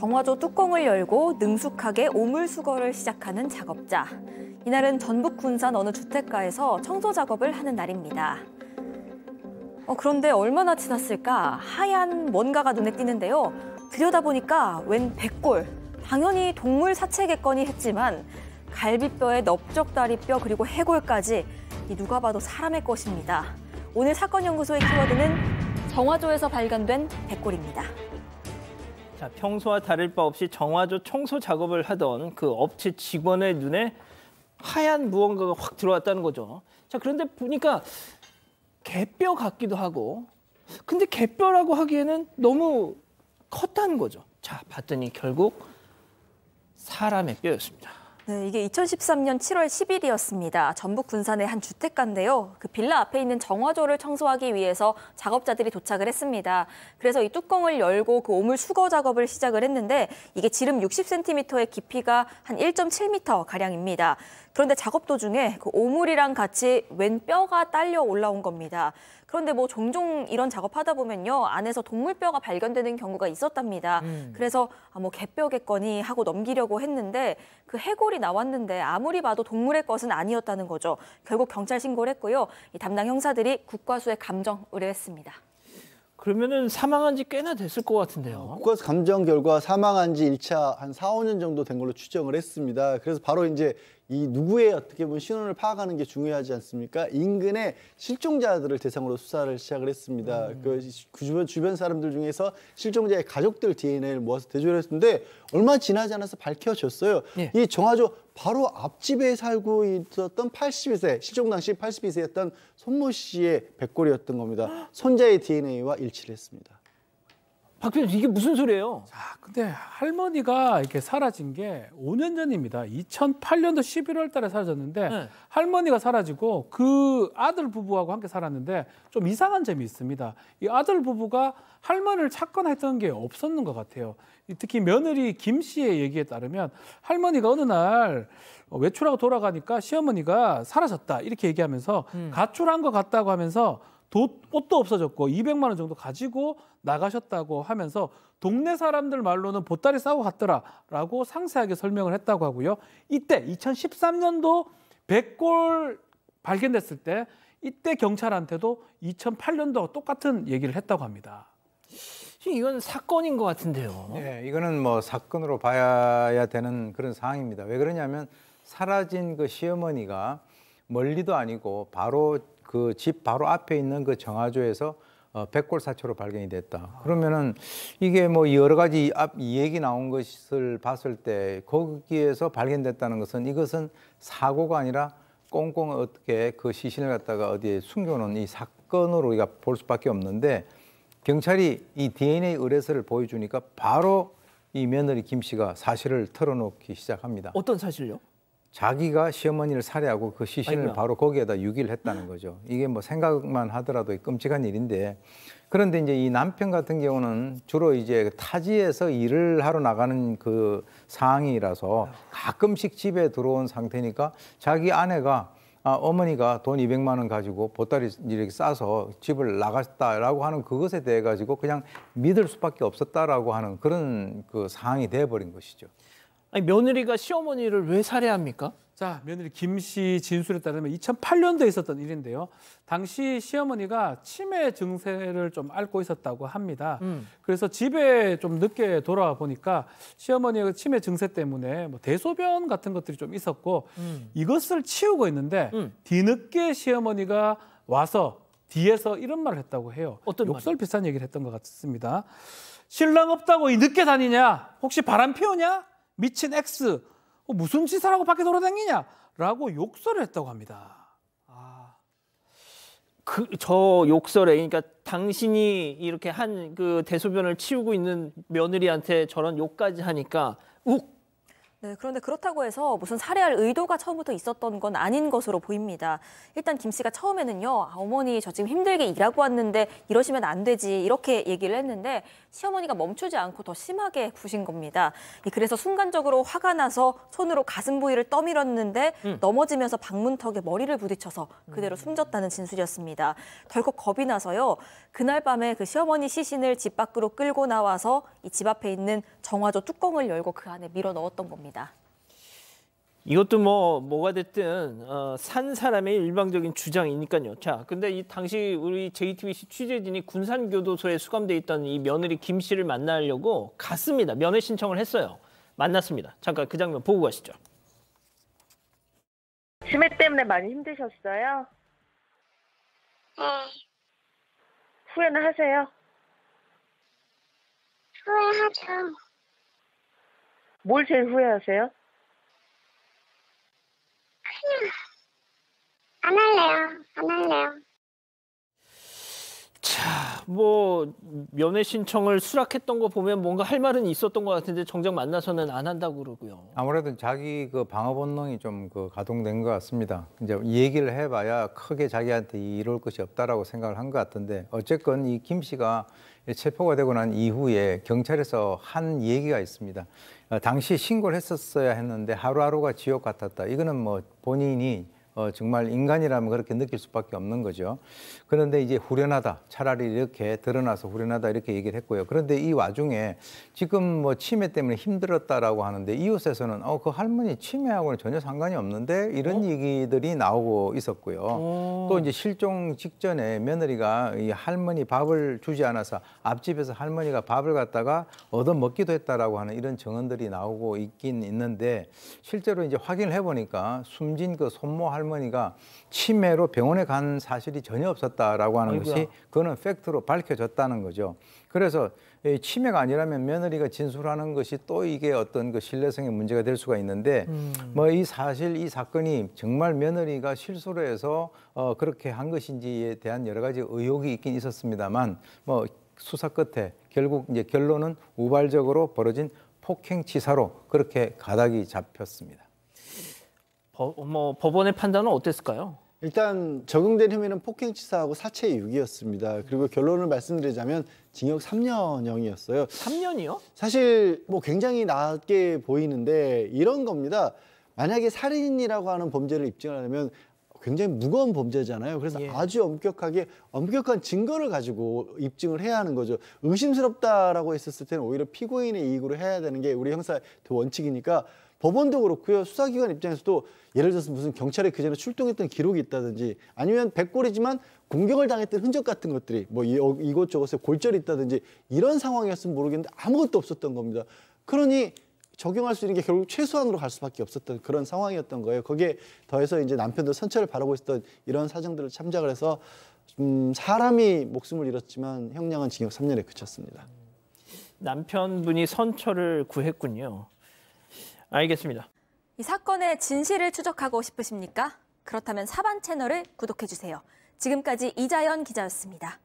정화조 뚜껑을 열고 능숙하게 오물수거를 시작하는 작업자. 이날은 전북 군산 어느 주택가에서 청소 작업을 하는 날입니다. 어, 그런데 얼마나 지났을까 하얀 뭔가가 눈에 띄는데요. 들여다보니까 웬 백골. 당연히 동물 사체겠거니 했지만 갈비뼈에 넓적다리뼈 그리고 해골까지 이 누가 봐도 사람의 것입니다. 오늘 사건 연구소의 키워드는 정화조에서 발견된 백골입니다. 자, 평소와 다를 바 없이 정화조 청소 작업을 하던 그 업체 직원의 눈에 하얀 무언가가 확 들어왔다는 거죠. 자, 그런데 보니까 개뼈 같기도 하고 근데 개뼈라고 하기에는 너무 컸다는 거죠. 자, 봤더니 결국 사람의 뼈였습니다. 네, 이게 2013년 7월 10일이었습니다. 전북 군산의 한 주택가인데요. 그 빌라 앞에 있는 정화조를 청소하기 위해서 작업자들이 도착을 했습니다. 그래서 이 뚜껑을 열고 그 오물 수거 작업을 시작을 했는데 이게 지름 60cm의 깊이가 한 1.7m 가량입니다. 그런데 작업 도중에 그 오물이랑 같이 왼 뼈가 딸려 올라온 겁니다. 그런데 뭐 종종 이런 작업하다 보면요. 안에서 동물뼈가 발견되는 경우가 있었답니다. 음. 그래서 아, 뭐 개뼈겠거니 하고 넘기려고 했는데 그 해골이 나왔는데 아무리 봐도 동물의 것은 아니었다는 거죠. 결국 경찰 신고를 했고요. 이 담당 형사들이 국과수에 감정 의뢰했습니다. 그러면은 사망한 지 꽤나 됐을 것 같은데요. 국과수 감정 결과 사망한 지 1차 한 4, 5년 정도 된 걸로 추정을 했습니다. 그래서 바로 이제 이 누구의 어떻게 보면 신원을 파악하는 게 중요하지 않습니까? 인근의 실종자들을 대상으로 수사를 시작을 했습니다. 음. 그 주변 주변 사람들 중에서 실종자의 가족들 DNA를 모아서 대조를 했는데 얼마 지나지 않아서 밝혀졌어요. 예. 이 정화조 바로 앞집에 살고 있었던 82세 실종 당시 82세였던 손모 씨의 백골이었던 겁니다. 손자의 DNA와 일치를 했습니다. 박필수 이게 무슨 소리예요? 자, 근데 할머니가 이렇게 사라진 게 5년 전입니다. 2008년도 11월 달에 사라졌는데 네. 할머니가 사라지고 그 아들 부부하고 함께 살았는데 좀 이상한 점이 있습니다. 이 아들 부부가 할머니를 찾거나 했던 게 없었는 것 같아요. 특히 며느리 김 씨의 얘기에 따르면 할머니가 어느 날 외출하고 돌아가니까 시어머니가 사라졌다 이렇게 얘기하면서 음. 가출한 것 같다고 하면서 도, 옷도 없어졌고 200만 원 정도 가지고 나가셨다고 하면서 동네 사람들 말로는 보따리 싸고 갔더라라고 상세하게 설명을 했다고 하고요. 이때 2013년도 백골 발견됐을 때 이때 경찰한테도 2008년도와 똑같은 얘기를 했다고 합니다. 이건 사건인 것 같은데요. 네, 이거는 뭐 사건으로 봐야 되는 그런 상황입니다. 왜 그러냐면 사라진 그 시어머니가 멀리도 아니고 바로 그 집 바로 앞에 있는 그 정화조에서 어, 백골사초로 발견이 됐다. 그러면은 이게 뭐 여러 가지 앞 얘기 나온 것을 봤을 때 거기에서 발견됐다는 것은 이것은 사고가 아니라 꽁꽁 어떻게 그 시신을 갖다가 어디에 숨겨놓은 이 사건으로 우리가 볼 수밖에 없는데 경찰이 이 DNA 의뢰서를 보여주니까 바로 이 며느리 김 씨가 사실을 털어놓기 시작합니다. 어떤 사실요? 자기가 시어머니를 살해하고 그 시신을 아이고 바로 거기에다 유기를 했다는 거죠. 이게 뭐 생각만 하더라도 끔찍한 일인데 그런데 이제 이 남편 같은 경우는 주로 이제 그 타지에서 일을 하러 나가는 그 상황이라서 가끔씩 집에 들어온 상태니까 자기 아내가 아, 어머니가 돈 200만 원 가지고 보따리 이렇게 싸서 집을 나갔다라고 하는 그것에 대해 가지고 그냥 믿을 수밖에 없었다라고 하는 그런 그 상황이 돼버린 것이죠. 아니, 며느리가 시어머니를 왜 살해합니까? 자, 며느리 김 씨 진술에 따르면 2008년도에 있었던 일인데요. 당시 시어머니가 치매 증세를 좀 앓고 있었다고 합니다. 음. 그래서 집에 좀 늦게 돌아와 보니까 시어머니의 그 치매 증세 때문에 뭐 대소변 같은 것들이 좀 있었고 음. 이것을 치우고 있는데 음. 뒤늦게 시어머니가 와서 뒤에서 이런 말을 했다고 해요. 어떤 욕설 말이에 비슷한 얘기를 했던 것 같습니다. 신랑 없다고 이 늦게 다니냐? 혹시 바람 피우냐? 미친 X 어, 무슨 짓을 라고 밖에 돌아다니냐라고 욕설을 했다고 합니다. 아. 그 저 욕설에 그러니까 당신이 이렇게 한 그 대소변을 치우고 있는 며느리한테 저런 욕까지 하니까 욱 네, 그런데 그렇다고 해서 무슨 살해할 의도가 처음부터 있었던 건 아닌 것으로 보입니다. 일단 김 씨가 처음에는요, 아, 어머니 저 지금 힘들게 일하고 왔는데 이러시면 안 되지 이렇게 얘기를 했는데 시어머니가 멈추지 않고 더 심하게 부신 겁니다. 그래서 순간적으로 화가 나서 손으로 가슴 부위를 떠밀었는데 음. 넘어지면서 방문턱에 머리를 부딪혀서 그대로 음. 숨졌다는 진술이었습니다. 덜컥 겁이 나서요, 그날 밤에 그 시어머니 시신을 집 밖으로 끌고 나와서 이 집 앞에 있는 정화조 뚜껑을 열고 그 안에 밀어 넣었던 겁니다. 있습니다. 이것도 뭐 뭐가 됐든 어, 산 사람의 일방적인 주장이니까요. 자, 근데 이 당시 우리 JTBC 취재진이 군산 교도소에 수감돼 있던 이 며느리 김 씨를 만나려고 갔습니다. 면회 신청을 했어요. 만났습니다. 잠깐 그 장면 보고 가시죠. 치매 때문에 많이 힘드셨어요? 응. 어. 후회는 하세요? 후회하죠. 뭘 제일 후회하세요? 안 할래요. 안 할래요. 자, 뭐 면회 신청을 수락했던 거 보면 뭔가 할 말은 있었던 것 같은데 정작 만나서는 안 한다고 그러고요. 아무래도 자기 그 방어 본능이 좀 그 가동된 것 같습니다. 이제 얘기를 해봐야 크게 자기한테 이럴 것이 없다라고 생각을 한 것 같은데 어쨌건 이 김 씨가 체포가 되고 난 이후에 경찰에서 한 얘기가 있습니다. 어, 당시 신고를 했었어야 했는데 하루하루가 지옥 같았다. 이거는 뭐 본인이 어, 정말 인간이라면 그렇게 느낄 수밖에 없는 거죠. 그런데 이제 후련하다. 차라리 이렇게 드러나서 후련하다 이렇게 얘기를 했고요. 그런데 이 와중에 지금 뭐 치매 때문에 힘들었다라고 하는데 이웃에서는 어, 그 할머니 치매하고는 전혀 상관이 없는데 이런 어? 얘기들이 나오고 있었고요. 오. 어. 또 이제 실종 직전에 며느리가 이 할머니 밥을 주지 않아서 앞집에서 할머니가 밥을 갖다가 얻어 먹기도 했다라고 하는 이런 증언들이 나오고 있긴 있는데 실제로 이제 확인을 해보니까 숨진 그 손모 할머니 할머니가 치매로 병원에 간 사실이 전혀 없었다라고 하는 아이고야. 것이 그거는 팩트로 밝혀졌다는 거죠. 그래서 치매가 아니라면 며느리가 진술하는 것이 또 이게 어떤 그 신뢰성의 문제가 될 수가 있는데 음. 뭐이 사실 이 사건이 정말 며느리가 실수로 해서 어 그렇게 한 것인지에 대한 여러 가지 의혹이 있긴 있었습니다만 뭐 수사 끝에 결국 이제 결론은 우발적으로 벌어진 폭행 치사로 그렇게 가닥이 잡혔습니다. 어, 뭐 법원의 판단은 어땠을까요? 일단 적용된 혐의는 폭행 치사하고 사체 유기였습니다. 그리고 결론을 말씀드리자면 징역 3년형이었어요. 3년이요? 사실 뭐 굉장히 낮게 보이는데 이런 겁니다. 만약에 살인이라고 하는 범죄를 입증하려면 굉장히 무거운 범죄잖아요. 그래서 예. 아주 엄격하게 엄격한 증거를 가지고 입증을 해야 하는 거죠. 의심스럽다라고 했었을 때는 오히려 피고인의 이익으로 해야 되는 게 우리 형사의 그 원칙이니까 법원도 그렇고요. 수사기관 입장에서도 예를 들어서 무슨 경찰에 그전에 출동했던 기록이 있다든지 아니면 백골이지만 공격을 당했던 흔적 같은 것들이 뭐 이곳저곳에 골절이 있다든지 이런 상황이었으면 모르겠는데 아무것도 없었던 겁니다. 그러니 적용할 수 있는 게 결국 최소한으로 갈 수밖에 없었던 그런 상황이었던 거예요. 거기에 더해서 이제 남편도 선처를 바라고 있었던 이런 사정들을 참작을 해서 음, 사람이 목숨을 잃었지만 형량은 징역 3년에 그쳤습니다. 남편분이 선처를 구했군요. 알겠습니다. 이 사건의 진실을 추적하고 싶으십니까? 그렇다면 사반 채널을 구독해주세요. 지금까지 이자연 기자였습니다.